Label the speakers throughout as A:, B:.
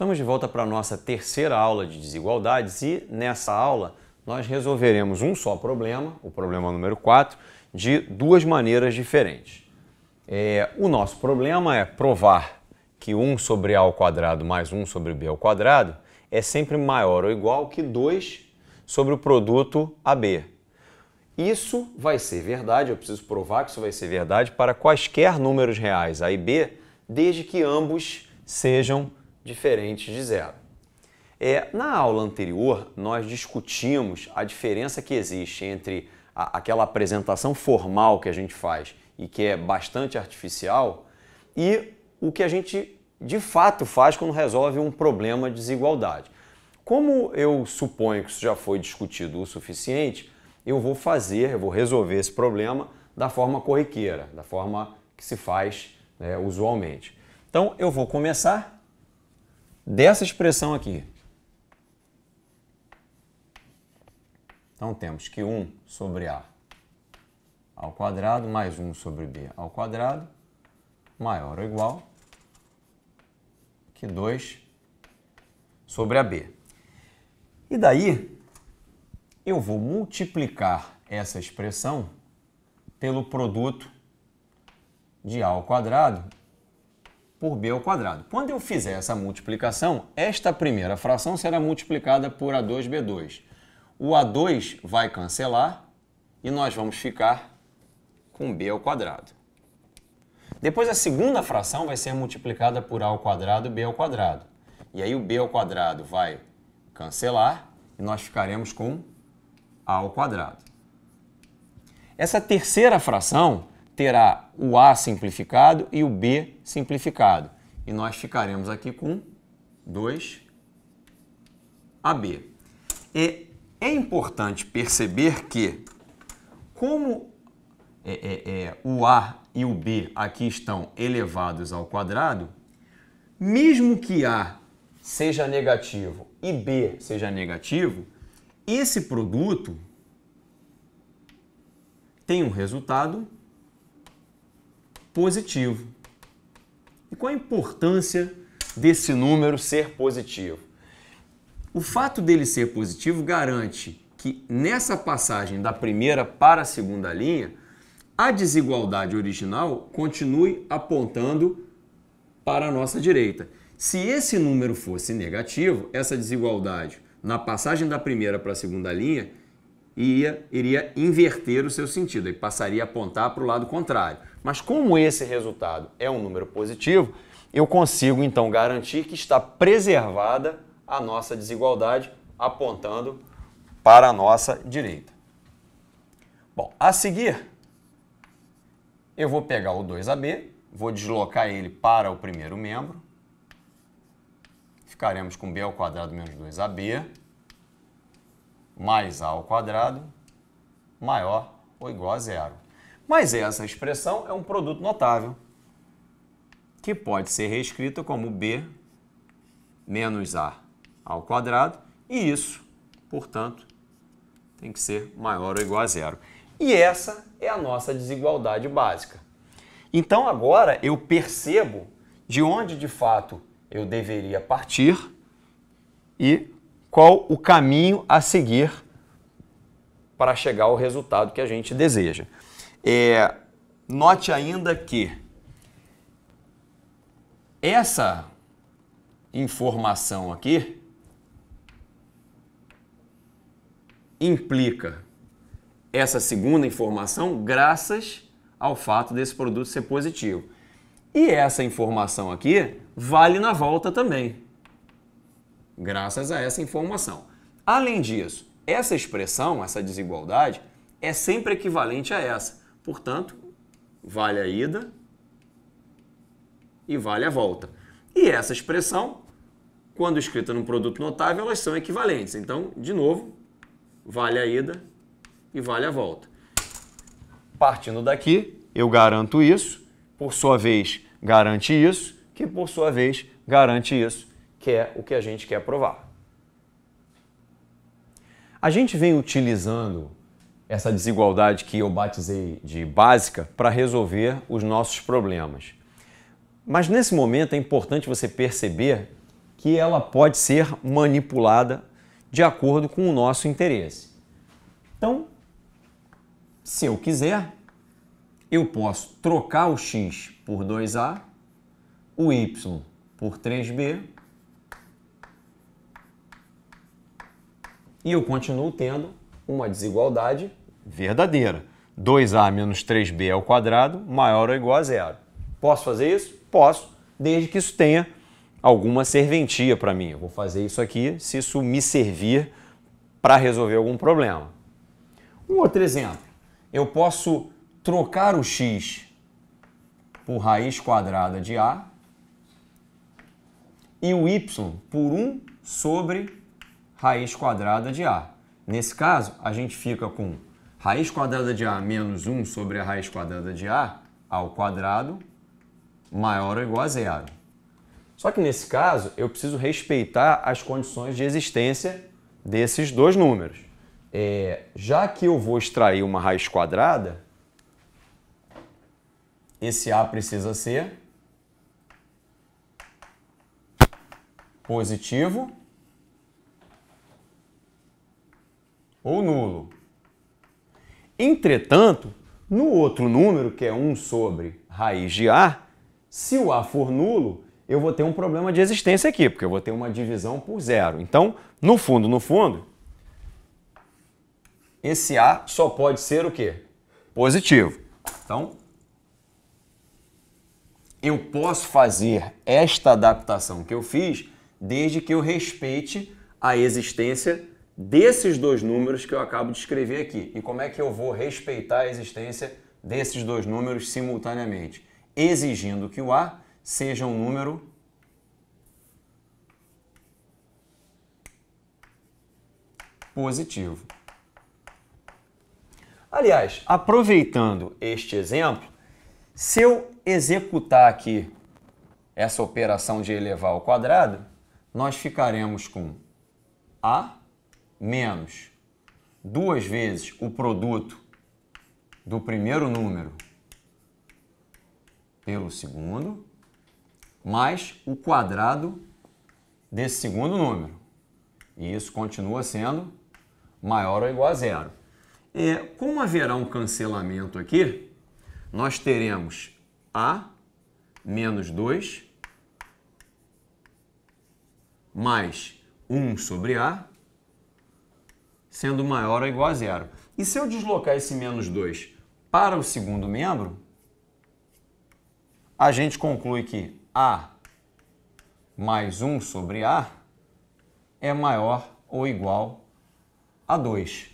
A: Estamos de volta para a nossa terceira aula de desigualdades e nessa aula nós resolveremos um só problema, o problema número 4, de duas maneiras diferentes. É, o nosso problema é provar que 1 sobre a ao quadrado mais 1 sobre b ao quadrado é sempre maior ou igual que 2 sobre o produto AB. Isso vai ser verdade, eu preciso provar que isso vai ser verdade para quaisquer números reais A e B, desde que ambos sejam diferentes de zero. É, na aula anterior, nós discutimos a diferença que existe entre a, aquela apresentação formal que a gente faz e que é bastante artificial e o que a gente de fato faz quando resolve um problema de desigualdade. Como eu suponho que isso já foi discutido o suficiente, eu vou fazer, eu vou resolver esse problema da forma corriqueira, da forma que se faz né, usualmente. Então eu vou começar dessa expressão aqui. Então temos que 1 sobre A ao quadrado mais 1 sobre B ao quadrado maior ou igual que 2 sobre AB. E daí eu vou multiplicar essa expressão pelo produto de A ao quadrado por b ao quadrado. Quando eu fizer essa multiplicação, esta primeira fração será multiplicada por a2b2. O a2 vai cancelar e nós vamos ficar com b ao quadrado. Depois a segunda fração vai ser multiplicada por a ao quadrado b ao quadrado. E aí o b ao quadrado vai cancelar e nós ficaremos com a ao quadrado. Essa terceira fração terá o A simplificado e o B simplificado. E nós ficaremos aqui com 2AB. E é, é importante perceber que, como é, é, é, o A e o B aqui estão elevados ao quadrado, mesmo que A seja negativo e B seja negativo, esse produto tem um resultado positivo. E qual a importância desse número ser positivo? O fato dele ser positivo garante que nessa passagem da primeira para a segunda linha, a desigualdade original continue apontando para a nossa direita. Se esse número fosse negativo, essa desigualdade na passagem da primeira para a segunda linha e ia, iria inverter o seu sentido, e passaria a apontar para o lado contrário. Mas como esse resultado é um número positivo, eu consigo então garantir que está preservada a nossa desigualdade, apontando para a nossa direita. Bom, a seguir, eu vou pegar o 2AB, vou deslocar ele para o primeiro membro, ficaremos com B ao quadrado menos 2AB, mais a ao quadrado maior ou igual a zero. Mas essa expressão é um produto notável, que pode ser reescrita como b menos a ao quadrado, e isso, portanto, tem que ser maior ou igual a zero. E essa é a nossa desigualdade básica. Então agora eu percebo de onde de fato eu deveria partir e qual o caminho a seguir para chegar ao resultado que a gente deseja. É, note ainda que essa informação aqui implica essa segunda informação graças ao fato desse produto ser positivo. E essa informação aqui vale na volta também graças a essa informação. Além disso, essa expressão, essa desigualdade, é sempre equivalente a essa. Portanto, vale a ida e vale a volta. E essa expressão, quando escrita num produto notável, elas são equivalentes. Então, de novo, vale a ida e vale a volta. Partindo daqui, eu garanto isso, por sua vez, garante isso, que por sua vez, garante isso que é o que a gente quer provar. A gente vem utilizando essa desigualdade que eu batizei de básica para resolver os nossos problemas. Mas nesse momento é importante você perceber que ela pode ser manipulada de acordo com o nosso interesse. Então, se eu quiser, eu posso trocar o x por 2a, o y por 3b E eu continuo tendo uma desigualdade verdadeira. 2a menos 3b ao quadrado maior ou igual a zero. Posso fazer isso? Posso, desde que isso tenha alguma serventia para mim. Eu vou fazer isso aqui se isso me servir para resolver algum problema. Um outro exemplo. Eu posso trocar o x por raiz quadrada de a e o y por 1 sobre raiz quadrada de A. Nesse caso, a gente fica com raiz quadrada de A menos 1 sobre a raiz quadrada de A ao quadrado maior ou igual a zero. Só que nesse caso, eu preciso respeitar as condições de existência desses dois números. É, já que eu vou extrair uma raiz quadrada, esse A precisa ser positivo ou nulo. Entretanto, no outro número, que é 1 sobre raiz de A, se o A for nulo, eu vou ter um problema de existência aqui, porque eu vou ter uma divisão por zero. Então, no fundo, no fundo, esse A só pode ser o quê? Positivo. Então, eu posso fazer esta adaptação que eu fiz desde que eu respeite a existência desses dois números que eu acabo de escrever aqui. E como é que eu vou respeitar a existência desses dois números simultaneamente? Exigindo que o A seja um número positivo. Aliás, aproveitando este exemplo, se eu executar aqui essa operação de elevar ao quadrado, nós ficaremos com A menos duas vezes o produto do primeiro número pelo segundo, mais o quadrado desse segundo número. E isso continua sendo maior ou igual a zero. como haverá um cancelamento aqui, nós teremos A menos 2 mais 1 sobre A sendo maior ou igual a zero. E se eu deslocar esse menos 2 para o segundo membro, a gente conclui que A mais 1 sobre A é maior ou igual a 2.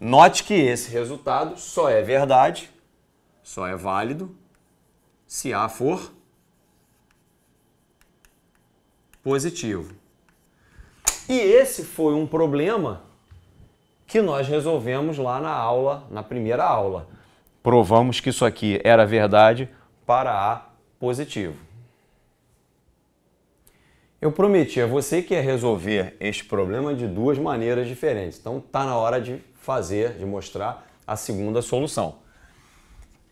A: Note que esse resultado só é verdade, só é válido, se A for positivo. E esse foi um problema que nós resolvemos lá na aula, na primeira aula. Provamos que isso aqui era verdade para A positivo. Eu prometi a você que ia resolver este problema de duas maneiras diferentes. Então tá na hora de fazer, de mostrar a segunda solução.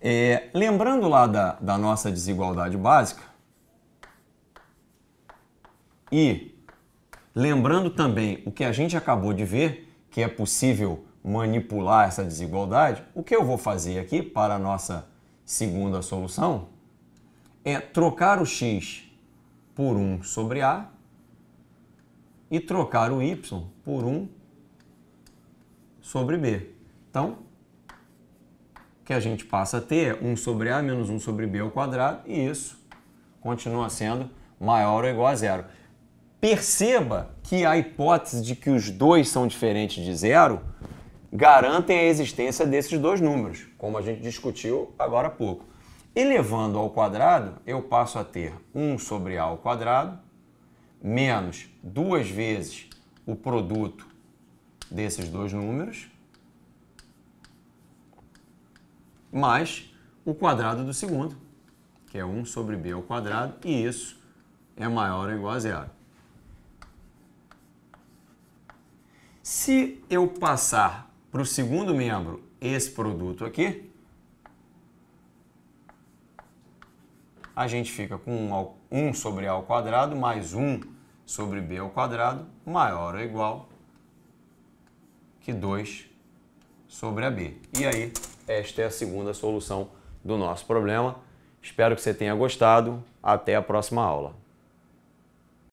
A: É, lembrando lá da, da nossa desigualdade básica e lembrando também o que a gente acabou de ver, que é possível manipular essa desigualdade, o que eu vou fazer aqui para a nossa segunda solução é trocar o x por 1 sobre a e trocar o y por 1 sobre b. Então, o que a gente passa a ter é 1 sobre a menos 1 sobre b ao quadrado e isso continua sendo maior ou igual a zero. Perceba que a hipótese de que os dois são diferentes de zero garantem a existência desses dois números, como a gente discutiu agora há pouco. Elevando ao quadrado, eu passo a ter 1 sobre a ao quadrado menos duas vezes o produto desses dois números mais o quadrado do segundo, que é 1 sobre b ao quadrado, e isso é maior ou igual a zero. Se eu passar para o segundo membro esse produto aqui, a gente fica com 1 sobre A ao quadrado mais 1 sobre B ao quadrado maior ou igual que 2 sobre AB. E aí, esta é a segunda solução do nosso problema. Espero que você tenha gostado. Até a próxima aula.